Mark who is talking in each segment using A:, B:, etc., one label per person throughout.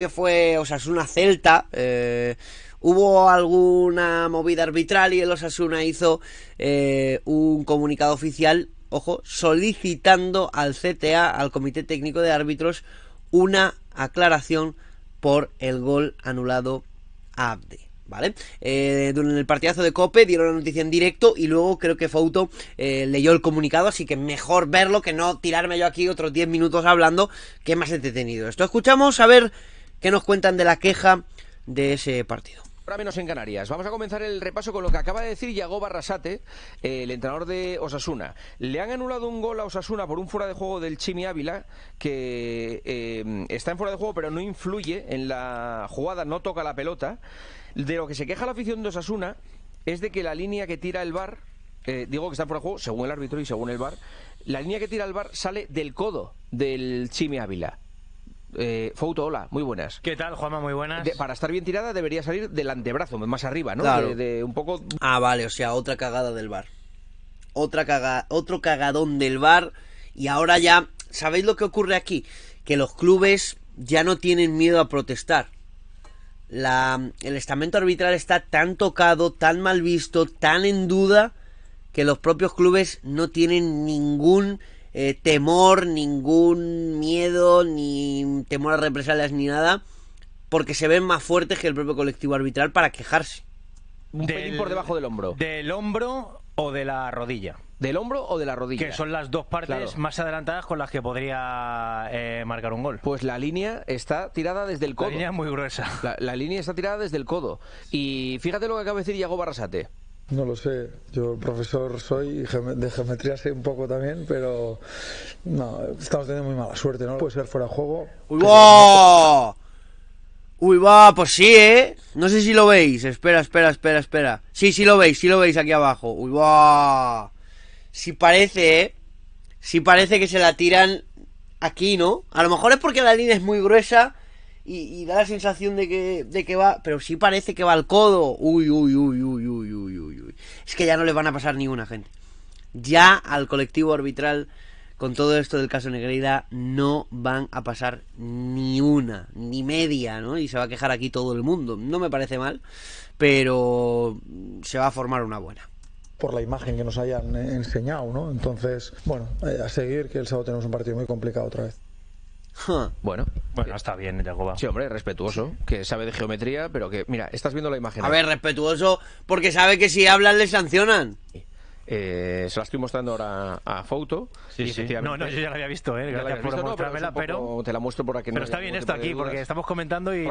A: que fue Osasuna Celta, eh, hubo alguna movida arbitral y el Osasuna hizo eh, un comunicado oficial, ojo, solicitando al CTA, al Comité Técnico de Árbitros, una aclaración por el gol anulado a Abde. ¿Vale? Eh, Durante el partidazo de Cope dieron la noticia en directo y luego creo que Fouto leyó el comunicado, así que mejor verlo que no tirarme yo aquí otros 10 minutos hablando, que más más entretenido. Esto escuchamos a ver ¿Qué nos cuentan de la queja de ese partido? Ahora menos en Canarias. Vamos
B: a comenzar el repaso con lo que acaba de decir Yago Barrasate, el entrenador de Osasuna. Le han anulado un gol a Osasuna por un fuera de juego del Chimi Ávila, que eh, está en fuera de juego pero no influye en la jugada, no toca la pelota. De lo que se queja la afición de Osasuna es de que la línea que tira el bar, eh, digo que está en fuera de juego según el árbitro y según el bar, la línea que tira el bar sale del codo del Chimi Ávila eh, hola, muy buenas.
C: ¿Qué tal, Juanma? Muy buenas.
B: para estar bien tirada debería salir del antebrazo, más arriba, ¿no?
C: un poco...
A: Ah, vale, o sea, otra cagada del bar. Otra caga... Otro cagadón del bar. Y ahora ya, ¿sabéis lo que ocurre aquí? Que los clubes ya no tienen miedo a protestar. La... El estamento arbitral está tan tocado, tan mal visto, tan en duda, que los propios clubes no tienen ningún eh, temor, ningún miedo, ni temor a represalias, ni nada, porque se ven más fuertes que el propio colectivo arbitral para quejarse. Un pelín por debajo del
B: hombro.
C: Del hombro o de la rodilla. ¿Del hombro o de la rodilla? Que son las dos partes más adelantadas con las que podría eh, marcar un gol. Pues la línea está tirada desde el
B: codo. La línea es muy gruesa. La, la línea está tirada desde el codo. Y fíjate lo que acaba de decir Iago Barrasate. No lo sé, yo profesor soy y de geometría sé un poco también, pero
C: no, estamos teniendo muy mala suerte, ¿no? Puede ser fuera de juego.
A: ¡Uy, va! ¡Uy, va! Pues sí, ¿eh? No sé si lo veis. Espera, espera, espera, espera. Sí, sí lo veis, sí lo veis aquí abajo. ¡Uy, va! Si parece, ¿eh? Si parece que se la tiran aquí, ¿no? A lo mejor es porque la línea es muy gruesa y, y da la sensación de que, de que va... Pero sí parece que va al codo. ¡Uy, uy, uy, uy, uy, uy! uy es que ya no le van a pasar ni una, gente. Ya al colectivo arbitral, con todo esto del caso Negreira, no van a pasar ni una, ni media, ¿no? Y se va a quejar aquí todo el mundo. No me parece mal, pero se va a formar
C: una buena
B: por la imagen que nos hayan eh, enseñado, ¿no? Entonces, bueno, eh, a seguir que el sábado tenemos un partido muy complicado otra vez.
C: Bueno. Bueno, está bien, Jacoba. Sí, hombre,
B: respetuoso, que sabe de geometría, pero que, mira, estás viendo la imagen. A ver, respetuoso, porque sabe que si hablan le sancionan. Eh, se la estoy mostrando ahora a Foto. Sí, sí. No, no, yo ya la había visto, ¿eh? Gracias por mostrármela, pero, Te la muestro Pero está bien esto aquí, porque
C: estamos comentando
B: y...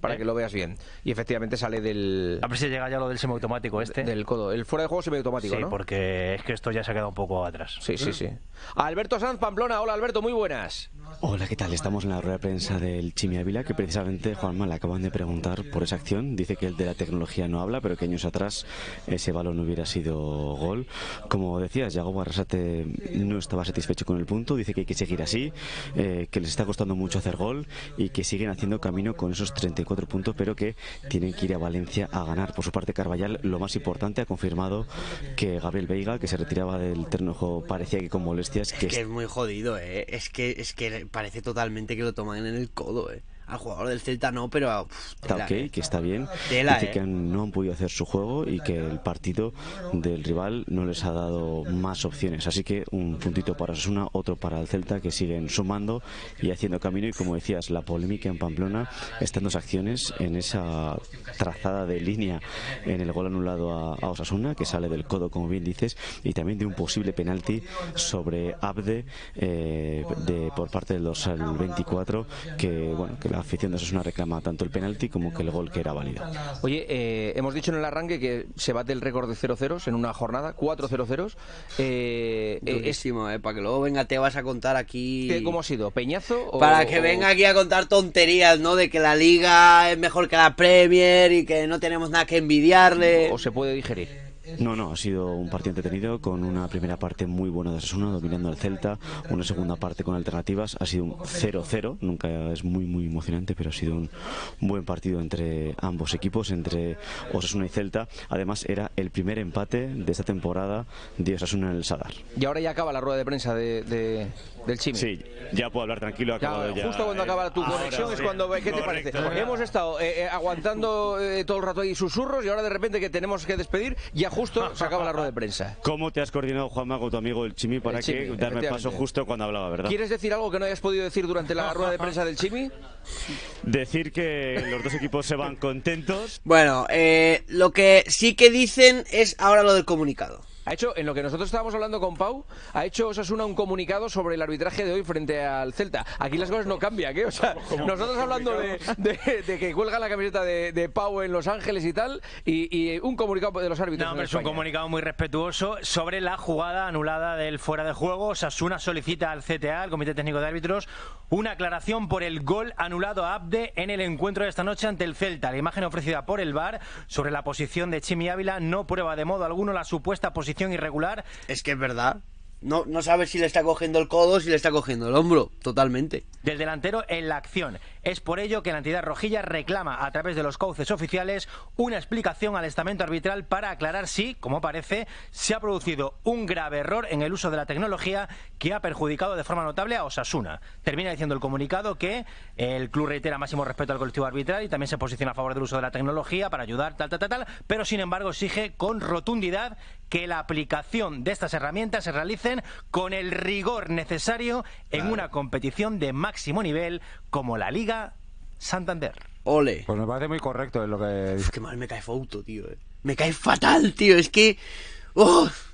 B: Para ¿Eh? que lo veas bien. Y efectivamente sale del... A ver si llega ya lo del semiautomático este. Del codo. El fuera de juego semiautomático, Sí, porque es que esto ya se ha quedado un poco atrás. Sí, sí, sí. Alberto Sanz, Pamplona. Hola, Alberto, muy buenas.
D: Hola, ¿qué tal? Estamos en la rueda de prensa del Chimi Ávila, que precisamente, Juanma, le acaban de preguntar por esa acción. Dice que el de la tecnología no habla, pero que años atrás ese balón hubiera sido gol. Como decías, Yago Barrasate no estaba satisfecho con el punto, dice que hay que seguir así, eh, que les está costando mucho hacer gol y que siguen haciendo camino con esos 34 puntos, pero que tienen que ir a Valencia a ganar. Por su parte, Carballal, lo más importante, ha confirmado que Gabriel Veiga, que se retiraba del ternojo, parecía que con molestias. Que es que es
A: muy jodido, eh. es, que, es que parece totalmente que lo toman en el codo. ¿eh? al jugador del Celta no, pero está ok, ¿eh?
D: que está bien. Dice ¿eh? que no han podido hacer su juego y que el partido del rival no les ha dado más opciones. Así que un puntito para Osasuna, otro para el Celta que siguen sumando y haciendo camino. Y como decías, la polémica en Pamplona están dos acciones en esa trazada de línea en el gol anulado a, Osasuna, que sale del codo, como bien dices, y también de un posible penalti sobre Abde eh, de, por parte del los 24, que bueno, que aficionados es una reclama tanto el penalti como que el gol que era válido.
B: Oye, eh, hemos dicho en el arranque que se bate el récord de 0-0 en una jornada, 4 0 eh, eh Durísimo, eh, para que
A: luego venga te vas a contar aquí... ¿Cómo ha sido? ¿Peñazo? O, para que venga aquí a contar tonterías, ¿no? De que la Liga es mejor que la Premier y que no tenemos nada que envidiarle. O se puede digerir.
D: No, no, ha sido un partido entretenido con una primera parte muy buena de Osasuna, dominando al Celta, una segunda parte con alternativas, ha sido un 0-0, nunca es muy muy emocionante, pero ha sido un buen partido entre ambos equipos, entre Osasuna y Celta. Además era el primer empate de esta temporada de Osasuna en el Sadar.
B: Y ahora ya acaba la rueda de prensa
D: de, del Chimi. Sí, ya puedo hablar tranquilo, ya, Justo cuando acaba tu ah, conexión es cuando ¿qué te parece?
B: Hemos estado eh, eh, aguantando eh, todo el rato ahí susurros y ahora de repente que tenemos que despedir ya justo se acaba la rueda de prensa.
D: ¿Cómo te has coordinado, Juanma, con tu amigo el Chimi para que darme paso justo cuando hablaba, verdad?
B: ¿Quieres decir algo que no hayas podido decir durante la rueda de prensa del Chimi?
D: Decir que los dos equipos se van contentos.
B: Bueno, eh, lo que sí que
A: dicen es ahora lo del comunicado.
B: Ha hecho, en lo que nosotros estábamos hablando con Pau, ha hecho Osasuna un comunicado sobre el arbitraje de hoy frente al Celta. Aquí las cosas no cambian, ¿eh? O sea, nosotros hablando de, que cuelga la camiseta de, Pau en Los Ángeles y tal, y, un comunicado de
C: los árbitros. No, es un comunicado muy respetuoso sobre la jugada anulada del fuera de juego. Osasuna solicita al CTA, al Comité Técnico de Árbitros, una aclaración por el gol anulado a Abde en el encuentro de esta noche ante el Celta. La imagen ofrecida por el Bar sobre la posición de Chimi Ávila no prueba de modo alguno la supuesta posición irregular. Es que es verdad. No, no sabes si le está cogiendo el codo si le está cogiendo el hombro, totalmente. Del delantero en la acción. Es por ello que la entidad rojilla reclama a través de los cauces oficiales una explicación al estamento arbitral para aclarar si, como parece, se ha producido un grave error en el uso de la tecnología que ha perjudicado de forma notable a Osasuna. Termina diciendo el comunicado que el club reitera máximo respeto al colectivo arbitral y también se posiciona a favor del uso de la tecnología para ayudar, tal, tal, tal, tal, pero sin embargo exige con rotundidad que la aplicación de estas herramientas se realicen con el rigor necesario en una competición de máximo nivel como la Liga Santander.
A: Ole. Pues me parece muy correcto lo que. qué mal me cae fauto, tío. Eh. Me cae fatal, tío. Es que.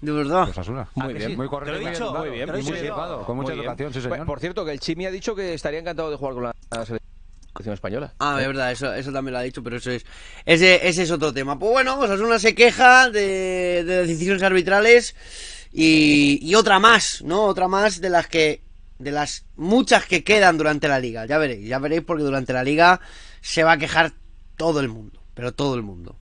A: De verdad. Pues ah, muy
B: bien, muy correcto.
A: con mucha educación, sí, pues, señor. Por cierto, que el Chimi ha dicho que estaría encantado de jugar con la selección española. Ah, ¿Eh? es verdad, eso, eso también lo ha dicho, pero eso es ese, es otro tema. Pues bueno, una se queja de, de decisiones arbitrales y, y otra más, ¿no? Otra más de las que de las muchas que quedan durante la liga. Ya veréis, ya veréis porque durante la liga se va a quejar todo el mundo, pero todo el mundo.